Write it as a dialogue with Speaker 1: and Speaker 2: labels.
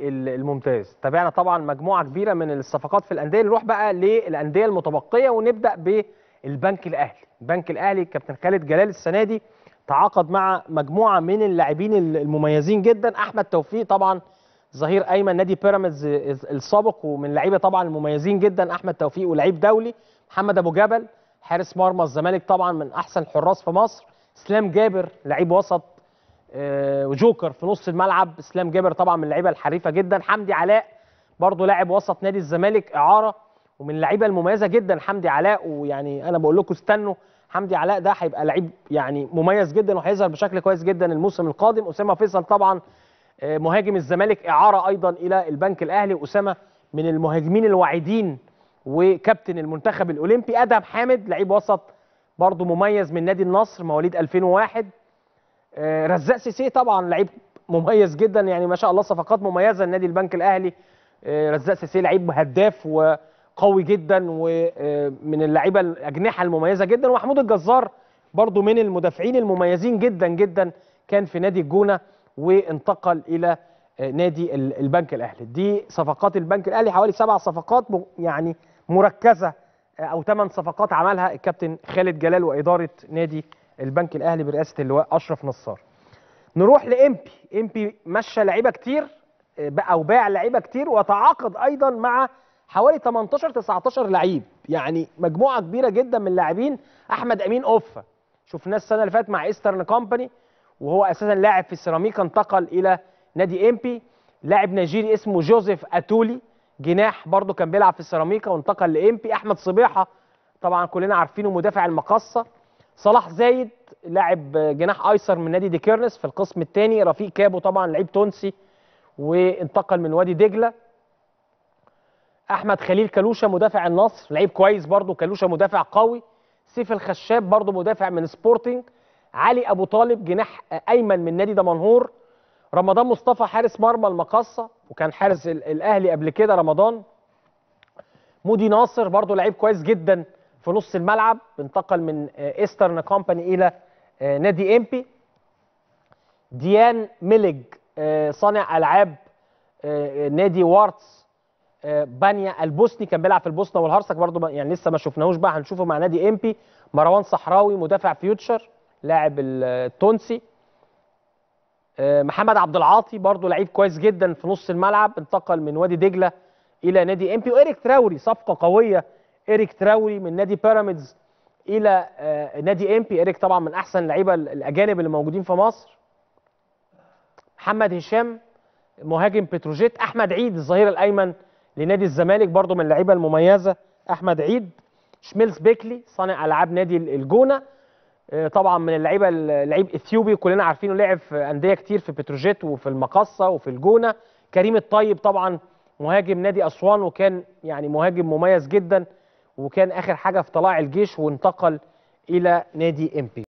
Speaker 1: الممتاز تابعنا طبعا مجموعه كبيره من الصفقات في الانديه نروح بقى للانديه المتبقيه ونبدا بالبنك الاهلي البنك الاهلي كابتن خالد جلال السنه دي تعاقد مع مجموعه من اللاعبين المميزين جدا احمد توفيق طبعا ظهير ايمن نادي بيراميدز السابق ومن لعيبه طبعا المميزين جدا احمد توفيق ولعيب دولي محمد ابو جبل حارس مرمى الزمالك طبعا من احسن الحراس في مصر اسلام جابر لعيب وسط آه، وجوكر في نص الملعب اسلام جابر طبعا من اللعيبه الحريفه جدا حمدي علاء برضو لاعب وسط نادي الزمالك اعاره ومن اللعيبه المميزه جدا حمدي علاء ويعني انا بقول لكم استنوا حمدي علاء ده هيبقى لعيب يعني مميز جدا وهيظهر بشكل كويس جدا الموسم القادم اسامه فيصل طبعا آه، مهاجم الزمالك اعاره ايضا الى البنك الاهلي اسامه من المهاجمين الواعدين وكابتن المنتخب الاولمبي ادهم حامد لعيب وسط برضه مميز من نادي النصر مواليد 2001 آه، رزاق سيسي طبعا لعيب مميز جدا يعني ما شاء الله صفقات مميزه لنادي البنك الاهلي آه، رزاق سيسي لعيب هداف وقوي جدا ومن آه، اللعيبه الاجنحه المميزه جدا ومحمود الجزار برضو من المدافعين المميزين جدا جدا كان في نادي الجونه وانتقل الى نادي البنك الاهلي دي صفقات البنك الاهلي حوالي سبع صفقات يعني مركزه او ثمان صفقات عملها الكابتن خالد جلال واداره نادي البنك الاهلي برئاسه اللواء اشرف نصار نروح لامبي امبي مشى لعيبه كتير او باع لعيبه كتير وتعاقد ايضا مع حوالي 18 19 لعيب يعني مجموعه كبيره جدا من اللاعبين احمد امين اوفا شفناه السنه اللي فاتت مع ايسترن كومباني وهو اساسا لاعب في سيراميكا انتقل الى نادي امبي لاعب نيجيري اسمه جوزيف اتولي جناح برضه كان بيلعب في سيراميكا وانتقل لامبي احمد صبيحه طبعا كلنا عارفينه مدافع المقصه صلاح زايد لاعب جناح ايسر من نادي ديكيرنس في القسم الثاني رفيق كابو طبعا لعيب تونسي وانتقل من وادي دجله احمد خليل كلوشه مدافع النصر لعيب كويس برضو كلوشه مدافع قوي سيف الخشاب برضو مدافع من سبورتنج علي ابو طالب جناح ايمن من نادي دمنهور رمضان مصطفى حارس مرمى المقصه وكان حارس الاهلي قبل كده رمضان مودي ناصر برضو لعيب كويس جدا في نص الملعب انتقل من آه، ايسترن كومباني الى آه، نادي امبي ديان ميلج آه، صانع العاب نادي وارتس بانيا البوسني كان بيلعب في البوسنه والهرسك برضو يعني لسه ما شفناهوش بقى هنشوفه مع نادي امبي مروان صحراوي مدافع فيوتشر لاعب التونسي محمد عبد العاطي برضو لعيب كويس جدا في نص الملعب انتقل من وادي دجله الى نادي امبي وايريك تراوري صفقه قويه إريك تراوري من نادي بيراميدز إلى آه، نادي إمبي إريك طبعا من أحسن اللعيبة الأجانب اللي موجودين في مصر محمد هشام مهاجم بتروجيت أحمد عيد الظهير الأيمن لنادي الزمالك برضو من اللعيبة المميزة أحمد عيد شميلز بيكلي صانع ألعاب نادي الجونة آه، طبعا من اللعيبه اللعيب اثيوبي كلنا عارفينه لعب في انديه كتير في بتروجيت وفي المقصه وفي الجونه كريم الطيب طبعا مهاجم نادي اسوان وكان يعني مهاجم مميز جدا وكان اخر حاجه في طلاع الجيش وانتقل الى نادي امبي